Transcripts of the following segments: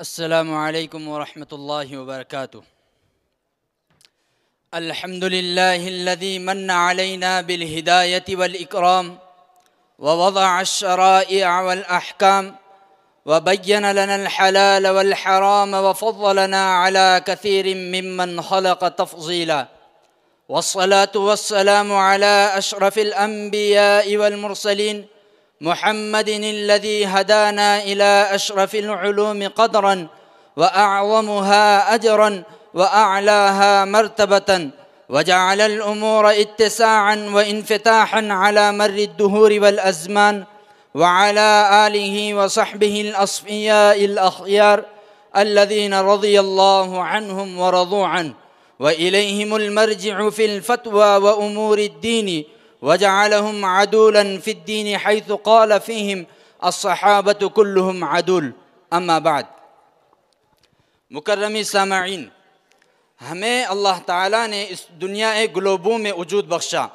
السلام عليكم ورحمة الله وبركاته الحمد لله الذي من علينا بالهداية والإكرام ووضع الشرائع والأحكام وبين لنا الحلال والحرام وفضلنا على كثير ممن خلق تفضيلا والصلاة والسلام على أشرف الأنبياء والمرسلين محمد الذي هدانا إلى أشرف العلوم قدرا وأعظمها أجرا وأعلاها مرتبة وجعل الأمور اتساعا وانفتاحا على مر الدهور والأزمان وعلى آله وصحبه الأصفياء الأخيار الذين رضي الله عنهم ورضوا عنه وإليهم المرجع في الفتوى وأمور الدين قال فيهم الصحابة كلهم عدول اما بعد مکرمی سامعین ہمیں اللہ تعالیٰ نے اس دنیا گلوبوں میں وجود بخشا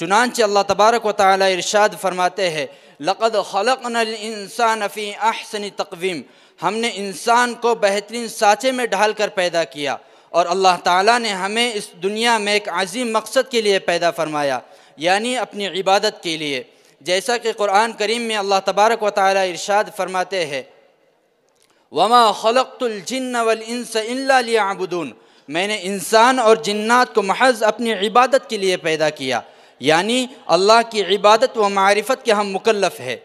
چنانچہ اللہ تبارک و تعالی ارشاد فرماتے ہیں لقد الانسان فی احسن تقویم ہم نے انسان کو بہترین سانچے میں ڈھال کر پیدا کیا اور اللہ تعالیٰ نے ہمیں اس دنیا میں ایک عظیم مقصد کے لیے پیدا فرمایا یعنی اپنی عبادت کے لیے جیسا کہ قرآن کریم میں اللہ تبارک و تعالی ارشاد فرماتے خَلَقْتُ الْجِنَّ وَالْإِنسَ الجن لِيَعْبُدُونَ میں نے انسان اور جنات کو محض اپنی عبادت کے لیے پیدا کیا یعنی اللہ کی عبادت و معرفت کے ہم مکلف ہے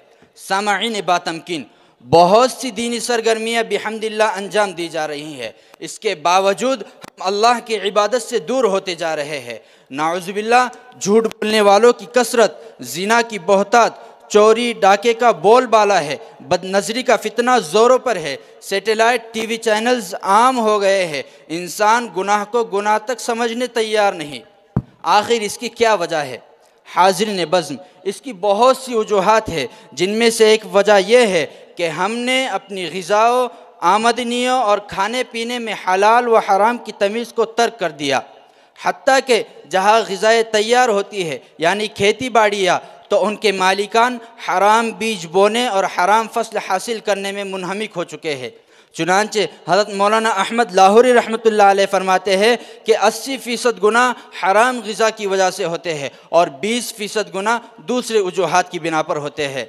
سامعین باتمکن بہت سی دینی سرگرمیاں بحمد اللہ انجام دی جا رہی ہیں اس کے باوجود ہم اللہ کی عبادت سے دور ہوتے جا رہے ہیں نعوذ باللہ جھوٹ بولنے والوں کی کثرت زنا کی بہتات چوری ڈاکے کا بول بالا ہے بد نظری کا فتنہ زوروں پر ہے سیٹلائٹ ٹی وی چینلز عام ہو گئے ہیں انسان گناہ کو گناہ تک سمجھنے تیار نہیں آخر اس کی کیا وجہ ہے حاضر بزم اس کی بہت سی وجوہات ہے جن میں سے ایک وجہ یہ ہے کہ ہم نے اپنی غذاؤں آمدنیوں اور کھانے پینے میں حلال و حرام کی تمیز کو ترک کر دیا حتیٰ کہ جہاں غذائیں تیار ہوتی ہے یعنی کھیتی باڑیاں تو ان کے مالکان حرام بیج بونے اور حرام فصل حاصل کرنے میں منہمک ہو چکے ہیں چنانچہ حضرت مولانا احمد لاہوری رحمۃ اللہ علیہ فرماتے ہیں کہ اسی فیصد گناہ حرام غذا کی وجہ سے ہوتے ہیں اور بیس فیصد گناہ دوسرے وجوہات کی بنا پر ہوتے ہیں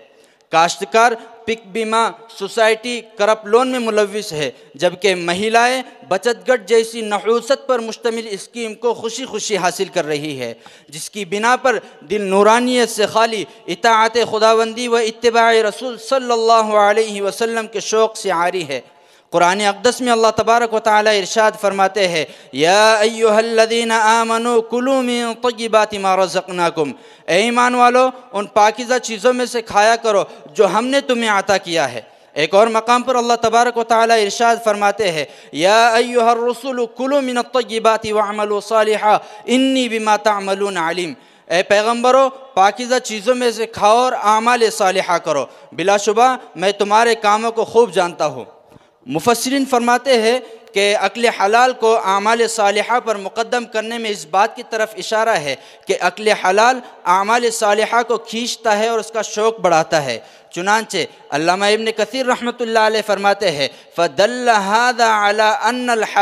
کاشتکار پک بیمہ سوسائٹی کرپ لون میں ملوث ہے جبکہ مہیلائیں بچت گٹ جیسی نحوست پر مشتمل اسکیم کو خوشی خوشی حاصل کر رہی ہے جس کی بنا پر دل نورانیت سے خالی اطاعت خداوندی و اتباع رسول صلی اللہ علیہ وسلم کے شوق سے عاری ہے قرآن اقدس میں اللہ تبارک و تعالی ارشاد فرماتے ہیں یا ایوہ الذین آمنوا کلو من طیبات ما رزقناکم اے ایمان والو ان پاکیزہ چیزوں میں سے کھایا کرو جو ہم نے تمہیں عطا کیا ہے ایک اور مقام پر اللہ تبارک و تعالی ارشاد فرماتے ہیں یا ایوہ الرسول کلو من الطیبات وعملوا صالحا انی بما تعملون علیم اے پیغمبرو پاکیزہ چیزوں میں سے کھاؤ اور اعمال صالحہ کرو بلا شبہ میں تمہارے کاموں کو خوب جانتا ہوں مفسرین فرماتے ہیں کہ عقل حلال کو اعمال صالحہ پر مقدم کرنے میں اس بات کی طرف اشارہ ہے کہ عقل حلال اعمال صالحہ کو کھینچتا ہے اور اس کا شوق بڑھاتا ہے چنانچہ علامہ ابن کثیر رحمۃ اللہ علیہ فرماتے ہیں عَوْنٌ فد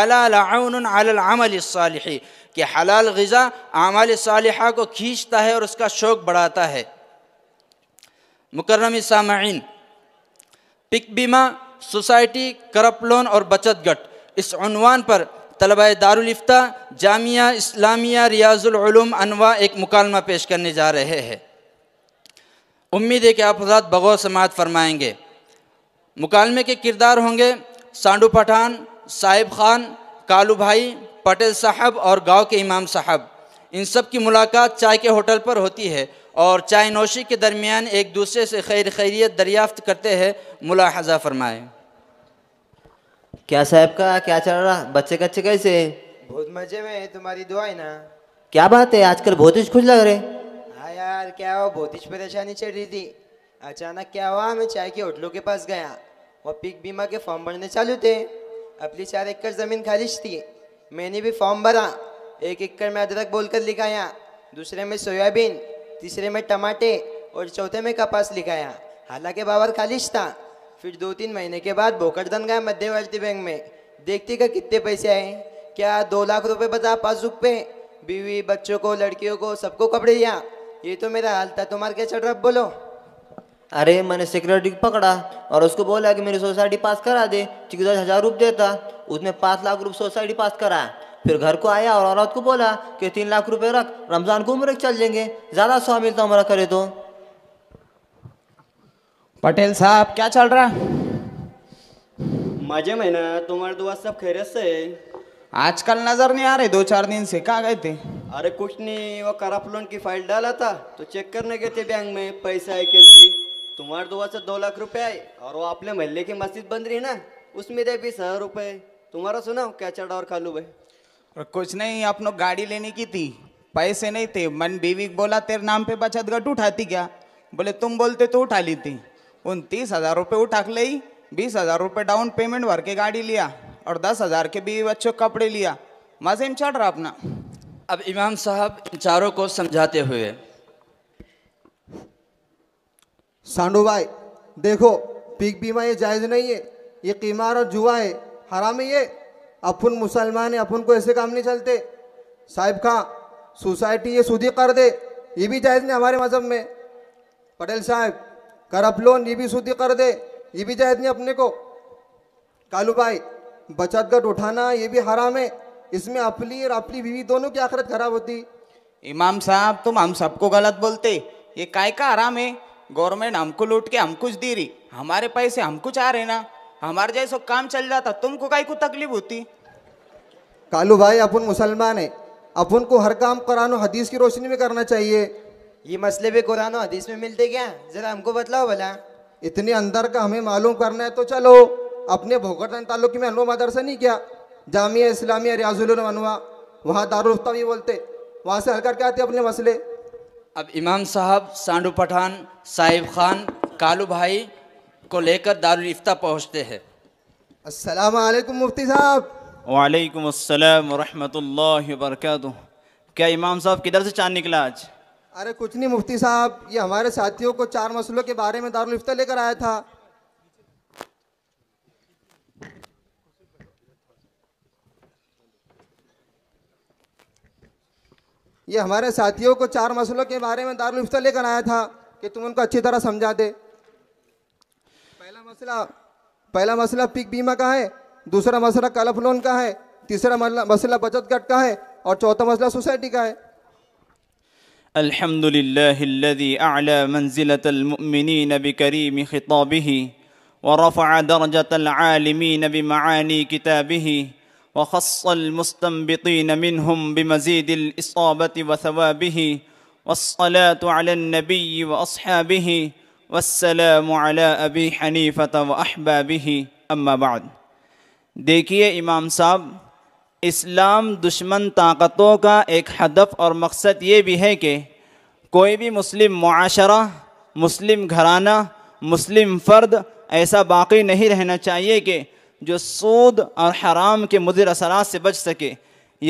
الحلال الصَّالِحِ کہ حلال غذا اعمال صالحہ کو کھینچتا ہے اور اس کا شوق بڑھاتا ہے مکرم سامعین پک بیمہ سوسائٹی کرپ لون اور بچت گٹ اس عنوان پر طلبہ دارالفتہ جامعہ اسلامیہ ریاض العلوم انواع ایک مکالمہ پیش کرنے جا رہے ہیں امید ہے کہ آپ حضرات بغو سماعت فرمائیں گے مکالمے کے کردار ہوں گے سانڈو پٹھان صاحب خان کالو بھائی پٹیل صاحب اور گاؤں کے امام صاحب ان سب کی ملاقات چائے کے ہوٹل پر ہوتی ہے اور چائے نوشی کے درمیان ایک دوسرے سے خیر خیریت دریافت کرتے ہیں ملاحظہ فرمائیں کیا صاحب کا کیا چل رہا بچے کچے کیسے بہت مزے میں تمہاری دعائیں نا کیا بات ہے آج کل بہت ہی خوش لگ رہے ہاں یار کیا ہوا بہت ہی پریشانی چڑھ رہی تھی اچانک کیا ہوا ہمیں چائے کی ہوٹلوں کے پاس گیا وہ پک بیما کے فارم بھرنے چالو تھے اپنی چار ایکڑ زمین خالش تھی میں نے بھی فارم بھرا ایک ایکڑ میں ادرک بول کر لکھایا دوسرے میں سویا بین تیسرے میں ٹماٹے اور چوتھے میں کپاس لکھایا حالانکہ باور خالش تھا پھر دو تین مہینے کے بعد بھوکردن گیا مدھیہ واشی بینک میں دیکھتی کہ کتنے پیسے آئے کیا دو لاکھ روپے بتا پاس بک پہ بیوی بچوں کو لڑکیوں کو سب کو کپڑے دیا یہ تو میرا حال تھا تمہارے کیا چڑھ رہا بولو ارے میں نے سیکرٹی پکڑا اور اس کو بولا کہ میری سوسائٹی پاس کرا دے کیونکہ دس ہزار روپے دیتا اس نے پانچ لاکھ روپئے سوسائٹی پاس کرا پھر گھر کو آیا اور عورت کو بولا کہ تین لاکھ روپے رکھ رمضان کو مکھ چل جائیں گے زیادہ سوا ملتا عمرہ کرے تو پٹیل صاحب کیا چل رہا مزے میں نا تمہاری دعا سب خیر سے آج کل نظر نہیں آ رہے دو چار دن سے کہا گئے تھے ارے کچھ نہیں وہ کرپ لون کی فائل ڈالا تھا تو چیک کرنے کے بینک میں پیسے آئے کہ دو لاکھ روپے آئے اور وہ اپنے محلے کی مسجد بند رہی ہے نا اس میں دے بیس ہزار تمہارا سنا کیا چڑھا اور کھا لو بھائی اور کچھ نہیں آپ نے گاڑی لینے کی تھی پیسے نہیں تھے من بیوی بولا تیر نام پہ بچت گٹ اٹھاتی کیا بولے تم بولتے تو اٹھا لی تھی انتیس ہزار روپے وہ ٹھاک لئی بیس ہزار روپے ڈاؤن پیمنٹ بھر کے گاڑی لیا اور دس ہزار کے بیوی بچوں کپڑے لیا مزے ان چڑھ رہا اپنا اب امام صاحب ان چاروں کو سمجھاتے ہوئے سانڈو بھائی دیکھو پیک بیمہ یہ جائز نہیں ہے یہ قیمار اور جوا ہے حرام یہ اپن مسلمان اپن کو ایسے کام نہیں چلتے صاحب خاں سوسائٹی یہ سودی کر دے یہ بھی جائز نہیں ہمارے مذہب میں پٹیل صاحب اپ لون یہ بھی سودی کر دے یہ بھی نہیں اپنے کو کالو بھائی بچت گٹ اٹھانا یہ بھی حرام ہے اس میں اپلی اور اپلی بیوی دونوں کی آخرت خراب ہوتی امام صاحب تم ہم سب کو غلط بولتے یہ کائے کا حرام ہے گورنمنٹ ہم کو لوٹ کے ہم کچھ دے رہی ہمارے پیسے ہم کچھ آ رہے نا ہمارے جیسے کام چل جاتا تم کو کو تکلیف ہوتی کالو بھائی اپن مسلمان ہے اپن کو ہر کام قرآن و حدیث کی روشنی میں کرنا چاہیے یہ مسئلے بھی قرآن و حدیث میں ملتے کیا ذرا ہم کو بتلاؤ بھلا اتنے اندر کا ہمیں معلوم کرنا ہے تو چلو اپنے بھوکردھن تعلق میں مدرسہ نہیں کیا جامعہ اسلامیہ ریاض وہاں دارالفتہ بھی بولتے وہاں سے حل کر کے آتے اپنے مسئلے اب امام صاحب سانڈو پٹھان صاحب خان کالو بھائی کو لے کر دارالفتہ پہنچتے ہیں السلام علیکم مفتی صاحب وعلیکم السلام ورحمۃ اللہ وبرکاتہ کیا امام صاحب کدھر سے چاند نکلا آج ارے کچھ نہیں مفتی صاحب یہ ہمارے ساتھیوں کو چار مسئلوں کے بارے میں دارالفتہ لے کر آیا تھا یہ ہمارے ساتھیوں کو چار مسئلوں کے بارے میں دارالفتہ لے کر آیا تھا کہ تم ان کو اچھی طرح سمجھا دے پہلا مسئلہ پہلا مسئلہ پک بیمہ کا ہے دوسرا مسئلہ کلف لون کا ہے تیسرا مسئلہ بچت گٹ کا ہے اور چوتھا مسئلہ سوسائٹی کا ہے الحمد لله الذي أعلى منزلة المؤمنين بكريم خطابه ورفع درجة العالمين بمعاني كتابه وخص المستنبطين منهم بمزيد الإصابة وثوابه والصلاة على النبي وأصحابه والسلام على أبي حنيفة وأحبابه أما بعد دیکھئے امام صاحب اسلام دشمن طاقتوں کا ایک ہدف اور مقصد یہ بھی ہے کہ کوئی بھی مسلم معاشرہ مسلم گھرانہ مسلم فرد ایسا باقی نہیں رہنا چاہیے کہ جو سود اور حرام کے مدر اثرات سے بچ سکے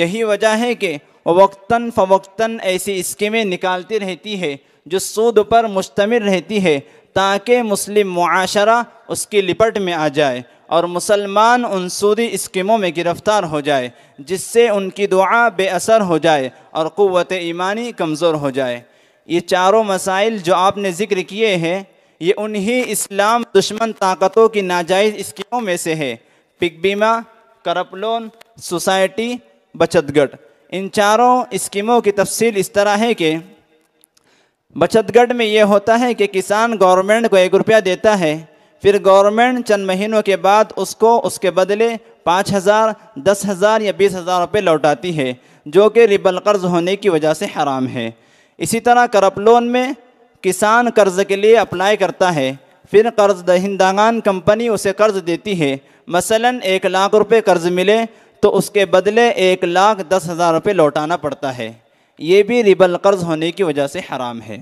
یہی وجہ ہے کہ وقتاً فوقتاً ایسی اسکیمیں نکالتی رہتی ہے جو سود پر مشتمل رہتی ہے تاکہ مسلم معاشرہ اس کی لپٹ میں آ جائے اور مسلمان ان سودی اسکیموں میں گرفتار ہو جائے جس سے ان کی دعا بے اثر ہو جائے اور قوت ایمانی کمزور ہو جائے یہ چاروں مسائل جو آپ نے ذکر کیے ہیں یہ انہی اسلام دشمن طاقتوں کی ناجائز اسکیموں میں سے ہے پک بیما کرپلون سوسائٹی بچت گڑھ ان چاروں اسکیموں کی تفصیل اس طرح ہے کہ بچت گڑھ میں یہ ہوتا ہے کہ کسان گورنمنٹ کو ایک روپیہ دیتا ہے پھر گورنمنٹ چند مہینوں کے بعد اس کو اس کے بدلے پانچ ہزار دس ہزار یا بیس ہزار روپے لوٹاتی ہے جو کہ ریبل قرض ہونے کی وجہ سے حرام ہے اسی طرح کرپ لون میں کسان قرض کے لیے اپلائی کرتا ہے پھر قرض دہندگان کمپنی اسے قرض دیتی ہے مثلا ایک لاکھ روپے قرض ملے تو اس کے بدلے ایک لاکھ دس ہزار روپے لوٹانا پڑتا ہے یہ بھی ریبل قرض ہونے کی وجہ سے حرام ہے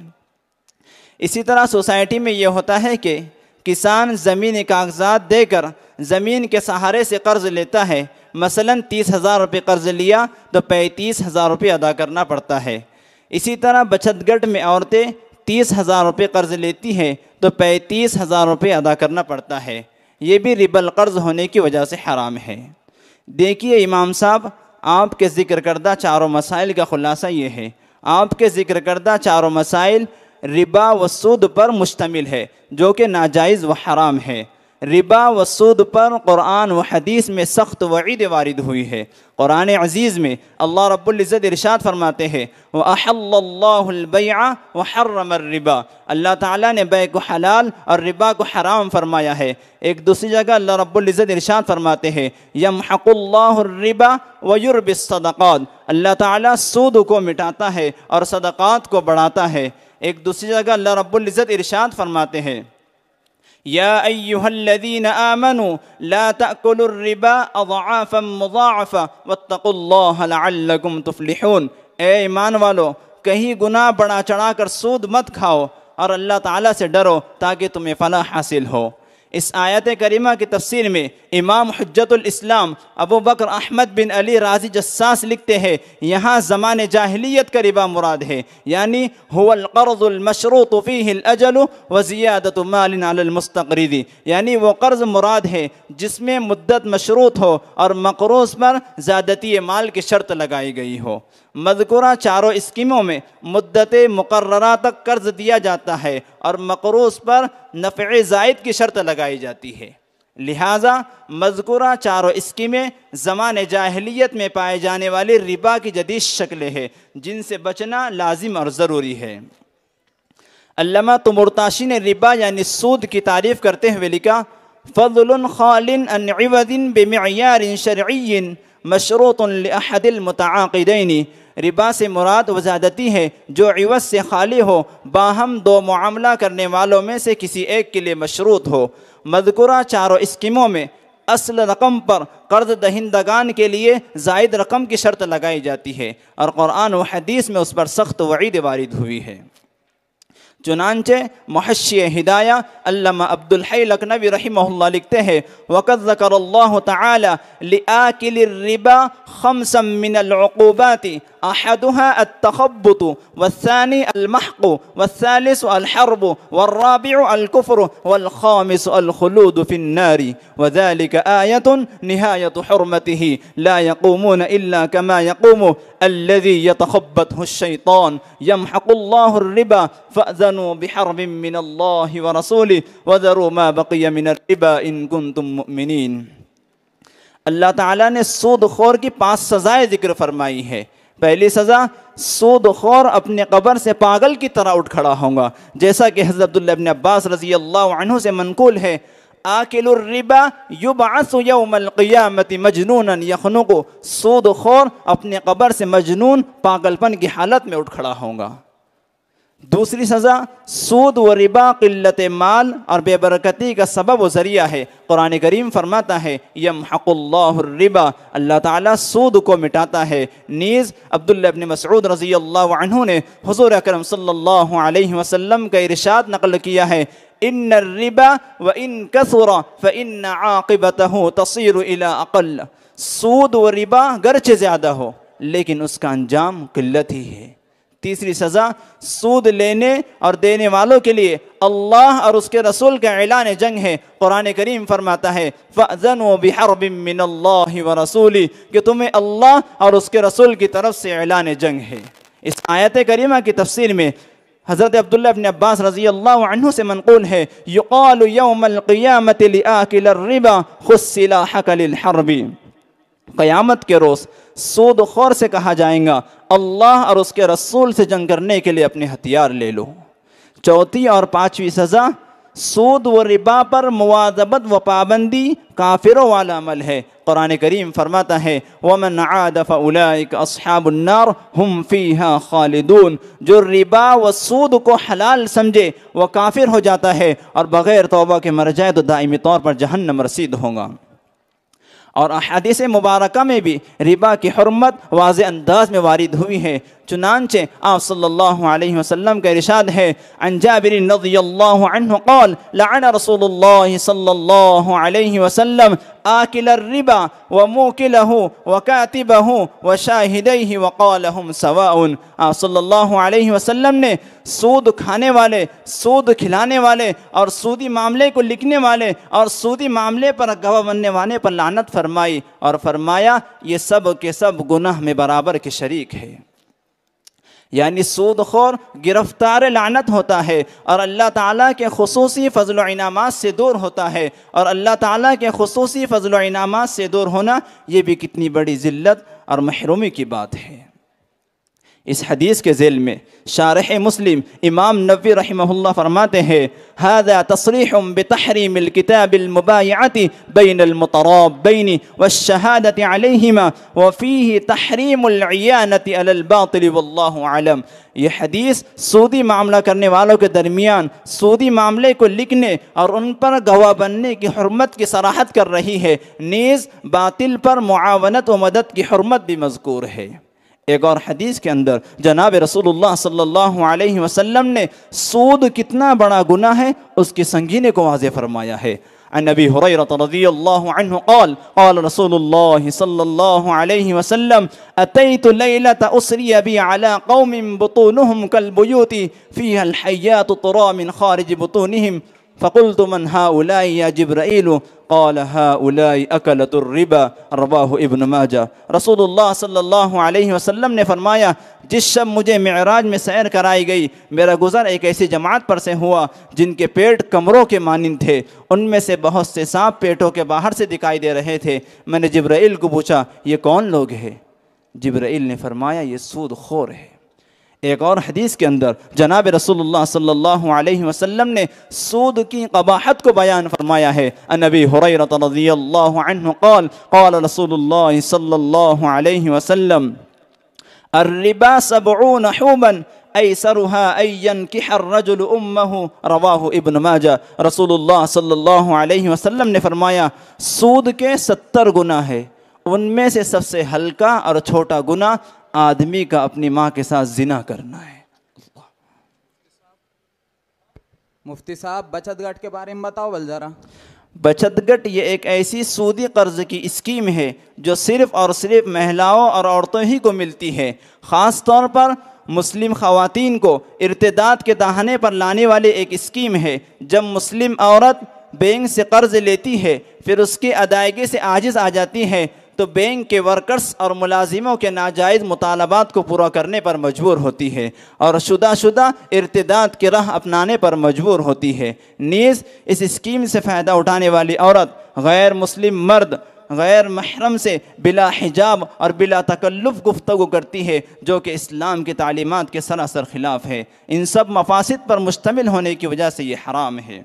اسی طرح سوسائٹی میں یہ ہوتا ہے کہ کسان زمینی کاغذات دے کر زمین کے سہارے سے قرض لیتا ہے مثلا تیس ہزار روپے قرض لیا تو پینتیس ہزار روپے ادا کرنا پڑتا ہے اسی طرح بچت گڑھ میں عورتیں تیس ہزار روپے قرض لیتی ہیں تو پینتیس ہزار روپے ادا کرنا پڑتا ہے یہ بھی ربل قرض ہونے کی وجہ سے حرام ہے دیکھیے امام صاحب آپ کے ذکر کردہ چاروں مسائل کا خلاصہ یہ ہے آپ کے ذکر کردہ چاروں مسائل ربا و سود پر مشتمل ہے جو کہ ناجائز و حرام ہے ربا و سود پر قرآن و حدیث میں سخت وعید وارد ہوئی ہے قرآن عزیز میں اللہ رب العزت ارشاد فرماتے ہیں وَأَحَلَّ اللَّهُ الْبَيْعَ وَحَرَّمَ الرِّبَا اللہ تعالیٰ نے بے کو حلال اور ربا کو حرام فرمایا ہے ایک دوسری جگہ اللہ رب العزت ارشاد فرماتے ہیں يَمْحَقُ اللَّهُ الرِّبَا وَيُرْبِ الصَّدَقَاتِ اللہ تعالیٰ سود کو مٹاتا ہے اور صدقات کو بڑھاتا ہے ایک دوسری جگہ اللہ رب العزت ارشاد فرماتے ہیں یا ایہا الذین آمنوا لا الربا اضعافا مضاعفا واتقوا اللہ لعلکم تفلحون اے ایمان والو کہیں گناہ بڑا چڑھا کر سود مت کھاؤ اور اللہ تعالیٰ سے ڈرو تاکہ تمہیں فلاح حاصل ہو اس آیت کریمہ کی تفسیر میں امام حجت الاسلام ابو بکر احمد بن علی رازی جساس لکھتے ہیں یہاں زمان جاہلیت کا ربا مراد ہے یعنی ہوا القرض المشروط الاجل مال علی المستقرد یعنی وہ قرض مراد ہے جس میں مدت مشروط ہو اور مقروض پر زیادتی مال کی شرط لگائی گئی ہو مذکورہ چاروں اسکیموں میں مدت مقررہ تک قرض دیا جاتا ہے اور مقروض پر نفع زائد کی شرط لگائی جاتی ہے لہٰذا مذکورہ چاروں اسکیمیں زمان جاہلیت میں پائے جانے والے ربا کی جدید شکلیں ہیں جن سے بچنا لازم اور ضروری ہے علامہ تمرتاشی نے ربا یعنی سود کی تعریف کرتے ہوئے لکھا فضل خال ان عوض بمعیار شرعی مشروط لأحد المتعاقدین ربا سے مراد وزادتی ہے جو عوض سے خالی ہو باہم دو معاملہ کرنے والوں میں سے کسی ایک کے لیے مشروط ہو مذکورہ چاروں اسکیموں میں اصل رقم پر قرض دہندگان کے لیے زائد رقم کی شرط لگائی جاتی ہے اور قرآن و حدیث میں اس پر سخت وعید وارد ہوئی ہے چنانچہ محشی ہدایہ علامہ عبدالحی لکھنوی رحمہ اللہ لکھتے ہیں وقت ذکر اللہ لآکل الربا خمسا من العقوباتی أحدها التخبط والثاني المحق والثالث الحرب والرابع الكفر والخامس الخلود في النار وذلك آية نهاية حرمته لا يقومون إلا كما يقوم الذي يتخبطه الشيطان يمحق الله الربا فأذنوا بحرب من الله ورسوله وذروا ما بقي من الربا إن كنتم مؤمنين تعالیٰ نے سود خور کی पांच सजाएं ذکر فرمائی है پہلی سزا سود خور اپنے قبر سے پاگل کی طرح اٹھ کھڑا ہوگا جیسا کہ حضرت عبداللہ ابن عباس رضی اللہ عنہ سے منقول ہے آکل الربا یبعث یوم القیامت مجنونا یخنق سود خور اپنے قبر سے مجنون پاگل پن کی حالت میں اٹھ کھڑا ہوگا دوسری سزا سود و ربا قلت مال اور بے برکتی کا سبب و ذریعہ ہے قرآن کریم فرماتا ہے یمحق اللہ الربا اللہ تعالیٰ سود کو مٹاتا ہے نیز عبداللہ ابن مسعود رضی اللہ عنہ نے حضور اکرم صلی اللہ علیہ وسلم کا ارشاد نقل کیا ہے ان الربا و ان فان عاقبته تصير الى اقل سود و ربا گرچہ زیادہ ہو لیکن اس کا انجام قلت ہی ہے تیسری سزا سود لینے اور دینے والوں کے لیے اللہ اور اس کے رسول کا اعلان جنگ ہے قرآن کریم فرماتا ہے فَأْذَنُوا بِحَرْبٍ مِّنَ اللَّهِ وَرَسُولِ کہ تمہیں اللہ اور اس کے رسول کی طرف سے اعلان جنگ ہے اس آیت کریمہ کی تفصیل میں حضرت عبداللہ بن عباس رضی اللہ عنہ سے منقول ہے قیامت کے روز سود خور سے کہا جائیں گا اللہ اور اس کے رسول سے جنگ کرنے کے لیے اپنے ہتھیار لے لو چوتھی اور پانچویں سزا سود و ربا پر موادبت و پابندی کافروں والا عمل ہے قرآن کریم فرماتا ہے ومنع دفاق اصحاب النار ہم فی خالدون جو ربا و سود کو حلال سمجھے وہ کافر ہو جاتا ہے اور بغیر توبہ کے مرجائے تو دائمی طور پر رسید ہوں ہوگا اور احادیث مبارکہ میں بھی ربا کی حرمت واضح انداز میں وارد ہوئی ہے چنانچہ آپ صلی اللہ علیہ وسلم کا ارشاد ہے عن جابر رضی اللہ عنہ قال لعن رسول اللہ صلی اللہ علیہ وسلم آکل الربا وموکلہ وکاتبہ وشاہدیہ وقالہم سواؤن آپ صلی اللہ علیہ وسلم نے سود کھانے والے سود کھلانے والے اور سودی معاملے کو لکھنے والے اور سودی معاملے پر گوہ بننے والے پر لعنت فرمائی اور فرمایا یہ سب کے سب گناہ میں برابر کے شریک ہے یعنی سود خور گرفتار لعنت ہوتا ہے اور اللہ تعالیٰ کے خصوصی فضل و انعامات سے دور ہوتا ہے اور اللہ تعالیٰ کے خصوصی فضل و انعامات سے دور ہونا یہ بھی کتنی بڑی ذلت اور محرومی کی بات ہے اس حدیث کے ذیل میں شارح مسلم امام نبی رحمہ اللہ فرماتے ہیں هذا تصریح بتحریم الکتاب المبایعت بین بین والشہادت علیہما وفیہ تحریم العیانت علی الباطل واللہ علم یہ حدیث سعودی معاملہ کرنے والوں کے درمیان سعودی معاملے کو لکھنے اور ان پر گواہ بننے کی حرمت کی صراحت کر رہی ہے نیز باطل پر معاونت و مدد کی حرمت بھی مذکور ہے ایک اور حدیث کے اندر جناب رسول اللہ صلی اللہ علیہ وسلم نے سود کتنا بڑا گناہ ہے اس کی سنگینے کو واضح فرمایا ہے عن نبی حریرت رضی اللہ عنہ قال قال رسول اللہ صلی اللہ علیہ وسلم اتیت لیلت اسری بی علی قوم بطونہم کالبیوتی فیہا الحیات طرا من خارج بطونہم فقلت من هؤلاء يا جبرائيل قال هؤلاء اُلا الربا ربا ابن ماجہ رسول اللہ صلی اللہ علیہ وسلم نے فرمایا جس شب مجھے معراج میں سیر کرائی گئی میرا گزر ایک ایسی جماعت پر سے ہوا جن کے پیٹ کمروں کے مانند تھے ان میں سے بہت سے سانپ پیٹوں کے باہر سے دکھائی دے رہے تھے میں نے جبرائیل کو پوچھا یہ کون لوگ ہیں جبرائیل نے فرمایا یہ سود خور ہے ایک اور حدیث کے اندر جناب رسول اللہ صلی اللہ علیہ وسلم نے سود کی قباحت کو بیان فرمایا ہے نبی حریرت رضی اللہ عنہ قال قال رسول اللہ صلی اللہ علیہ وسلم الربا سبعون حوماً ایسرها این کح الرجل امہ رواہ ابن ماجہ رسول اللہ صلی اللہ علیہ وسلم نے فرمایا سود کے ستر گناہ ہے ان میں سے سب سے ہلکا اور چھوٹا گناہ آدمی کا اپنی ماں کے ساتھ زنا کرنا ہے مفتی صاحب بچت گٹ کے بارے میں بتاؤ ذرا بچت گٹ یہ ایک ایسی سودی قرض کی اسکیم ہے جو صرف اور صرف مہلاؤں اور عورتوں ہی کو ملتی ہے خاص طور پر مسلم خواتین کو ارتداد کے دہانے پر لانے والی ایک اسکیم ہے جب مسلم عورت بینک سے قرض لیتی ہے پھر اس کی ادائیگی سے عاجز آ جاتی ہے تو بینک کے ورکرس اور ملازموں کے ناجائز مطالبات کو پورا کرنے پر مجبور ہوتی ہے اور شدہ شدہ ارتداد کی راہ اپنانے پر مجبور ہوتی ہے نیز اس اسکیم سے فائدہ اٹھانے والی عورت غیر مسلم مرد غیر محرم سے بلا حجاب اور بلا تکلف گفتگو کرتی ہے جو کہ اسلام کی تعلیمات کے سراسر خلاف ہے ان سب مفاسد پر مشتمل ہونے کی وجہ سے یہ حرام ہے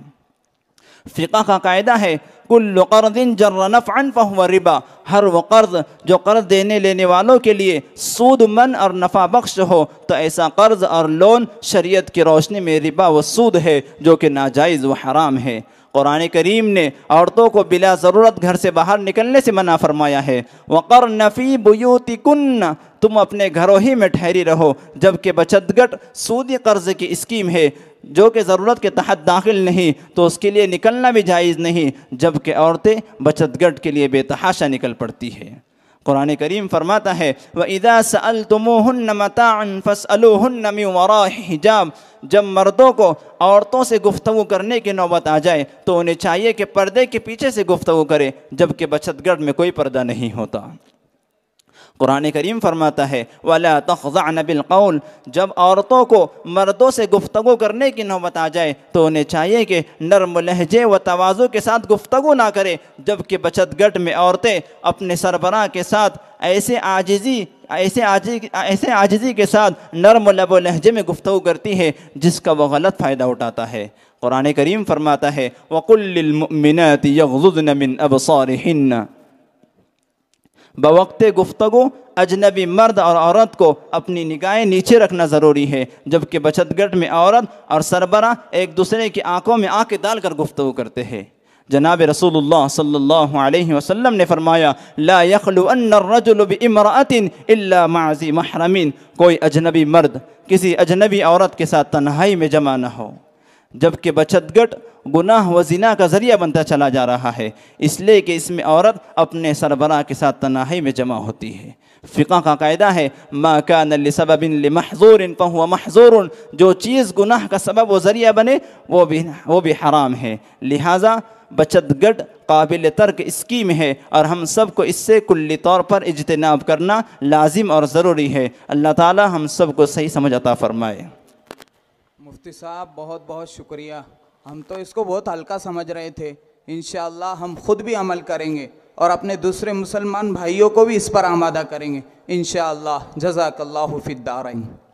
فقہ کا قاعدہ ہے کل قرض جر نفعا فہو ربا ہر وہ قرض جو قرض دینے لینے والوں کے لیے سود من اور نفع بخش ہو تو ایسا قرض اور لون شریعت کی روشنی میں ربا و سود ہے جو کہ ناجائز و حرام ہے قرآن کریم نے عورتوں کو بلا ضرورت گھر سے باہر نکلنے سے منع فرمایا ہے وقرنفی بوتی کن تم اپنے گھروں ہی میں ٹھہری رہو جبکہ بچت گٹ سودی قرض کی اسکیم ہے جو کہ ضرورت کے تحت داخل نہیں تو اس کے لیے نکلنا بھی جائز نہیں جبکہ عورتیں بچت کے لیے بے تحاشا نکل پڑتی ہے قرآن کریم فرماتا ہے وَإِذَا سَأَلْتُمُوهُنَّ مَتَاعًا فَاسْأَلُوهُنَّ مِنْ انفص حِجَابٍ جب مردوں کو عورتوں سے گفتگو کرنے کی نوبت آ جائے تو انہیں چاہیے کہ پردے کے پیچھے سے گفتگو کرے جبکہ بچت گڑھ میں کوئی پردہ نہیں ہوتا قرآن کریم فرماتا ہے ولا تَخْضَعْنَ بِالْقَوْلِ جب عورتوں کو مردوں سے گفتگو کرنے کی نوبت آ جائے تو انہیں چاہیے کہ نرم لہجے و توازو کے ساتھ گفتگو نہ کرے جبکہ بچت گٹ میں عورتیں اپنے سربراہ کے ساتھ ایسے آجزی ایسے ایسے آجزی کے ساتھ نرم و لب و لہجے میں گفتگو کرتی ہے جس کا وہ غلط فائدہ اٹھاتا ہے قرآن کریم فرماتا ہے وَقُلِّ الْمُؤْمِنَاتِ يَغْضُضْنَ مِنْ أَبْصَارِهِنَّ بوقت گفتگو اجنبی مرد اور عورت کو اپنی نگاہیں نیچے رکھنا ضروری ہے جبکہ بچت گٹ میں عورت اور سربراہ ایک دوسرے کی آنکھوں میں آنکھیں ڈال کر گفتگو کرتے ہیں جناب رسول اللہ صلی اللہ علیہ وسلم نے فرمایا لا یخلو ان الرجل بامرأت الا مع ماضی محرمین کوئی اجنبی مرد کسی اجنبی عورت کے ساتھ تنہائی میں جمع نہ ہو جبکہ بچت گٹ گناہ و زنا کا ذریعہ بنتا چلا جا رہا ہے اس لیے کہ اس میں عورت اپنے سربراہ کے ساتھ تنہائی میں جمع ہوتی ہے فقہ کا قاعدہ ہے ما کا لسبب لمحظور فهو محظور جو چیز گناہ کا سبب و ذریعہ بنے وہ بھی وہ بھی حرام ہے لہذا بچت گٹ قابل ترک اسکیم ہے اور ہم سب کو اس سے کلی طور پر اجتناب کرنا لازم اور ضروری ہے اللہ تعالی ہم سب کو صحیح سمجھتا فرمائے مفتی صاحب بہت بہت شکریہ ہم تو اس کو بہت ہلکا سمجھ رہے تھے انشاءاللہ ہم خود بھی عمل کریں گے اور اپنے دوسرے مسلمان بھائیوں کو بھی اس پر آمادہ کریں گے انشاءاللہ جزاک اللہ فی الدارین